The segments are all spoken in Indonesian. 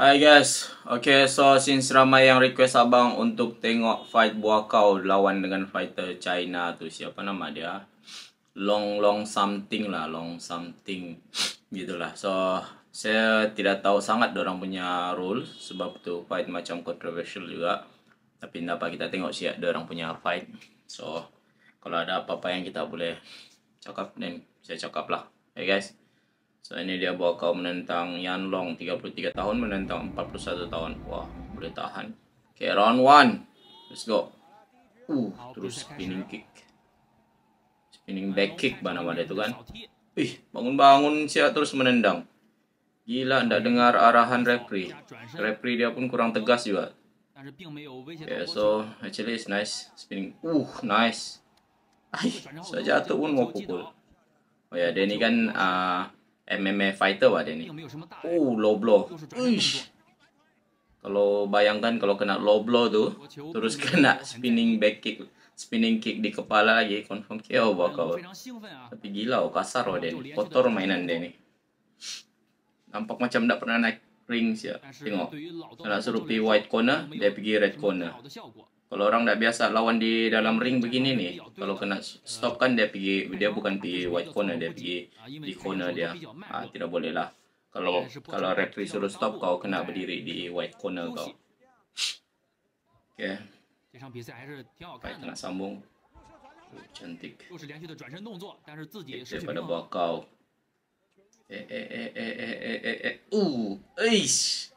Hi guys, okay so since ramai yang request abang untuk tengok fight buah kau lawan dengan fighter China tu siapa nama dia Long Long something lah, Long something gitulah. So saya tidak tahu sangat orang punya rule sebab tu fight macam controversial juga. Tapi tidak apa kita tengok siap orang punya fight. So kalau ada apa-apa yang kita boleh cakap dan saya cakap lah. Hey guys. so ini dia bawa kau menentang Yanlong 33 tahun menentang 41 tahun. Wah, boleh tahan. Okay, round 1. Let's go. Uh, terus spinning kick. Spinning back kick mana mana itu kan. Ih, bangun-bangun siap terus menendang. Gila, ndak dengar arahan referee. Referee dia pun kurang tegas juga. Okay, so actually it's nice spinning. Uh, nice. Ai, saya jatuh pun mau pukul. Oh ya, yeah, dia ini kan uh, MMA fighter wah dia ni. Oh, low blow. Uish. Kalau bayangkan kalau kena low blow tu, terus kena spinning back kick, spinning kick di kepala lagi, confirm KO bawah kau. Tapi gila, oh, kasar wah dia ni. Kotor mainan dia ni. Nampak macam tak pernah naik ring siapa, Tengok. Kalau suruh pergi white corner, dia pergi red corner kalau orang tak biasa lawan di dalam ring begini ni, kalau kena stop kan dia pergi, dia bukan pergi white corner, dia pergi di corner dia. Ha, tidak boleh lah. Kalau kalau referee suruh stop, kau kena berdiri di white corner kau. Okay. Baik, kena sambung. Oh, cantik. Cantik pada bawah kau. Eh, eh, eh, eh, eh, eh, eh, eh. Uh, eish.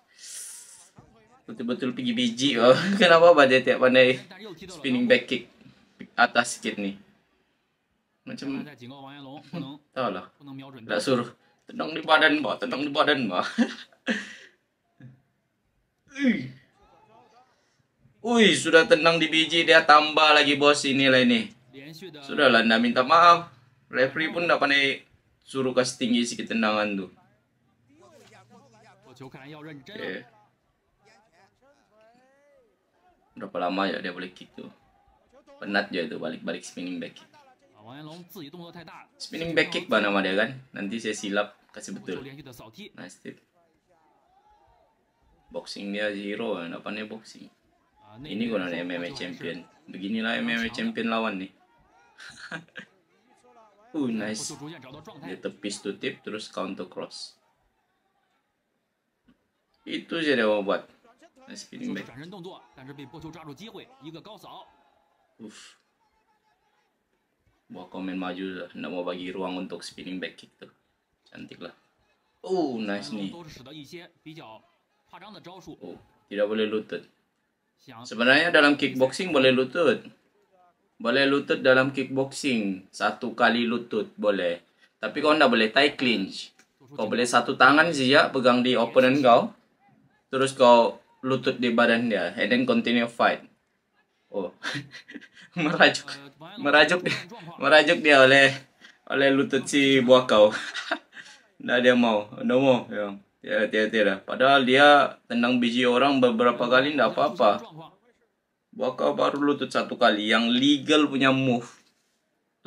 betul-betul pergi biji oh. Kenapa badai tiap pandai spinning back kick atas sikit ni. Macam tahu lah. Tak suruh tenang di badan bah, tenang di badan bah. Ui, sudah tenang di biji dia tambah lagi bos inilah ini. Sudahlah anda minta maaf. Referee pun dah pandai suruh kasih tinggi sikit tendangan tu. Okay berapa lama ya dia balik kick tuh penat dia itu balik-balik spinning back kick spinning back kick bah nama dia kan nanti saya silap kasih betul nice tip boxing dia zero kan apa nih boxing ini gue nanya MMA champion beginilah MMA champion lawan nih uh nice dia tepis tuh tip terus counter cross itu jadi dia mau buat 来斯皮林贝转身动作，但是被波球抓住机会，一个高扫。Uff. Buah komen maju tidak mau bagi ruang untuk spinning back kick tuh. Cantik lah. Oh, nice nih. Oh, tidak boleh lutut. Sebenarnya dalam kickboxing boleh lutut. Boleh lutut dalam kickboxing. Satu kali lutut boleh. Tapi kau tidak boleh tie clinch. Kau boleh satu tangan saja pegang di opponent kau. Terus kau lutut di badan dia and then continue fight oh merajuk merajuk merajuk dia oleh oleh lutut si buah kau nah dia mau no mau ya ya tidak tidak padahal dia tendang biji orang beberapa kali tidak apa apa buah kau baru lutut satu kali yang legal punya move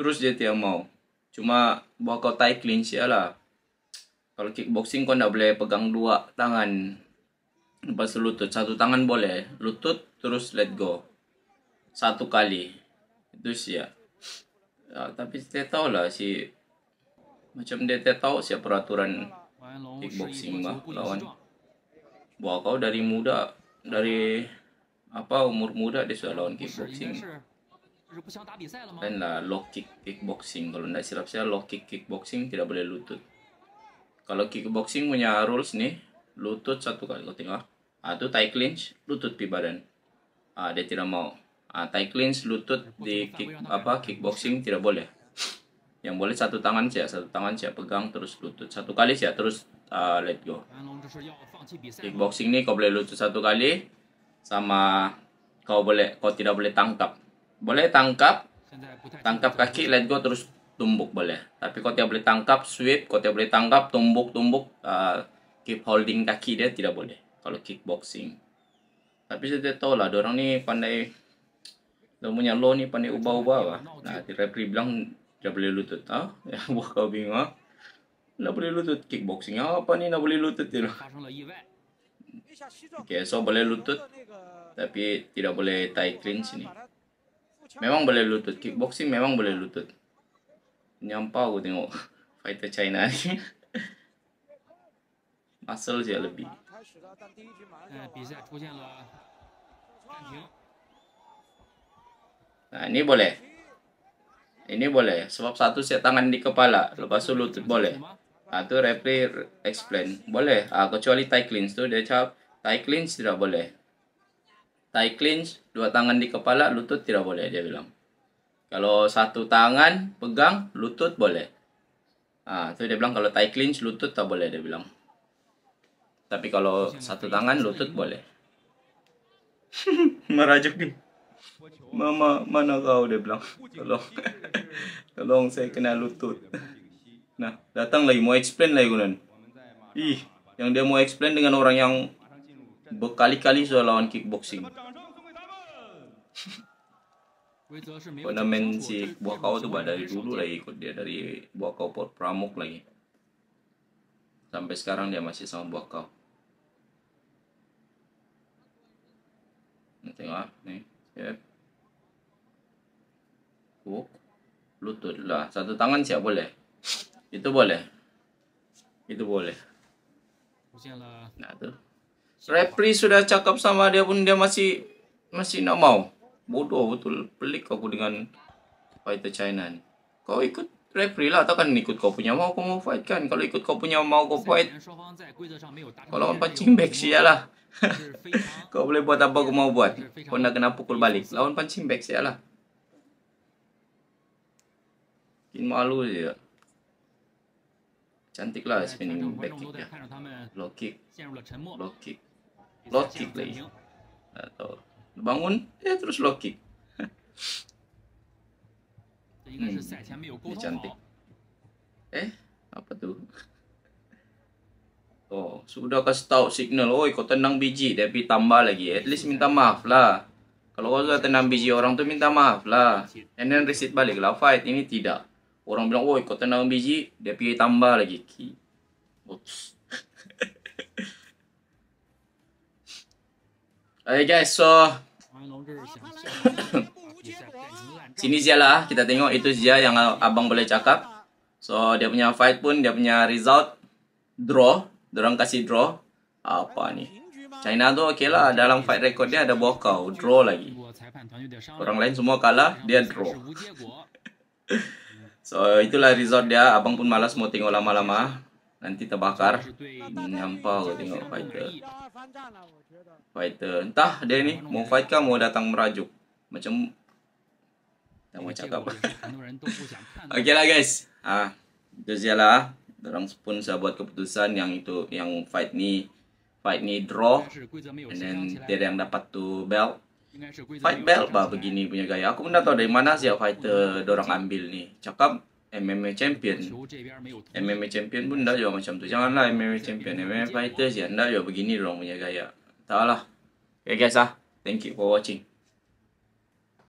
terus dia tidak mau cuma buah kau tie clinch ya lah kalau kickboxing kau tidak boleh pegang dua tangan Pas lutut, satu tangan boleh, lutut terus let go. Satu kali. Itu sih ya. tapi dia tahu lah si macam dia tahu sih peraturan kickboxing mah lawan. Wah kau dari muda dari apa umur muda dia sudah lawan kickboxing. Dan lah low kick kickboxing kalau tidak silap saya low kick kickboxing tidak boleh lutut. Kalau kickboxing punya rules nih lutut satu kali kau tengok ah atau ah, tai clinch lutut di badan uh, dia tidak mau uh, ah, tai clinch lutut di kick apa kickboxing tidak boleh yang boleh satu tangan saja satu tangan saja pegang terus lutut satu kali saja terus uh, let go kickboxing ini kau boleh lutut satu kali sama kau boleh kau tidak boleh tangkap boleh tangkap tangkap kaki let go terus tumbuk boleh tapi kau tidak boleh tangkap sweep kau tidak boleh tangkap tumbuk tumbuk uh, keep holding kaki dia tidak boleh kalau kickboxing tapi saya tahu lah orang ni pandai dia punya law ni pandai ubah-ubah lah nah referee bilang dia boleh lutut ah ya buah kau bingung ah boleh lutut kickboxing apa ni nak boleh lutut dia Okay, so boleh lutut tapi tidak boleh tie clinch ni. Memang boleh lutut kickboxing memang boleh lutut. Nyampau aku tengok fighter China ni. Muscle je lebih ini boleh. Ini boleh. Sebab satu set tangan di kepala, lepas itu lutut boleh. Nah, itu explain. Boleh. Ah, kecuali tie clinch dia cakap tie clinch tidak boleh. Tie clinch dua tangan di kepala, lutut tidak boleh dia bilang. Kalau satu tangan pegang lutut boleh. Ah, tu dia bilang kalau tie clinch lutut tak boleh dia bilang. Tapi kalau satu tangan lutut boleh. Merajuk nih. Mama, mana kau? Dia bilang, tolong. tolong saya kena lutut. Nah, datang lagi. Mau explain lagi Gunan. Ih, yang dia mau explain dengan orang yang berkali-kali sudah lawan kickboxing. Fundament si buah kau tuh dari dulu lagi ikut dia dari buah kau Pramuk lagi. Sampai sekarang dia masih sama buah kau. di tengah ni siap hook lutut lah satu tangan siap boleh itu boleh itu boleh nah tu Repri sudah cakap sama dia pun dia masih masih nak mau bodoh betul pelik aku dengan fighter China ni kau ikut referee lah atau kan ikut kau punya mau kau mau fight kan kalau ikut kau punya mau kau fight kalau lawan pancing back sialah kau boleh buat apa kau mau buat kau nak kena pukul balik lawan pancing back sialah bikin malu dia cantik lah spinning back kick ya low kick low kick low kick lagi atau bangun ya terus low kick Eh, apa 这应该是赛前没有沟通好。哎、嗯，阿巴杜。Oh, sudah kasih tahu signal. Oi, kau tenang biji, tapi tambah lagi. At least minta maaf lah. Kalau kau sudah tenang biji orang tu minta maaf lah. Enen then balik lah. Fight ini tidak. Orang bilang, oi, kau tenang biji, tapi tambah lagi. Oops. Hey guys, so. Sini Zia lah kita tengok itu Zia yang abang boleh cakap. So dia punya fight pun dia punya result draw. Dorang kasih draw. Apa ni? China tu okey lah dalam fight record dia ada bawah kau draw lagi. Orang lain semua kalah dia draw. so itulah result dia. Abang pun malas mau tengok lama-lama. Nanti terbakar. Nyampau kau tengok fighter. Fighter. Entah dia ni mau fight kah mau datang merajuk. Macam tak mahu cakap apa Okay lah guys ah, Itu sajalah Orang pun saya buat keputusan Yang itu Yang fight ni Fight ni draw And then lah, Tiada yang dapat tu belt Fight belt bah lah, begini punya gaya Aku pun dah tahu dari mana siapa fighter Diorang ambil ni Cakap MMA champion MMA champion pun dah juga macam tu Janganlah MMA champion MMA fighter siapa Dah juga begini diorang punya gaya Tak lah Okay guys ah, Thank you for watching.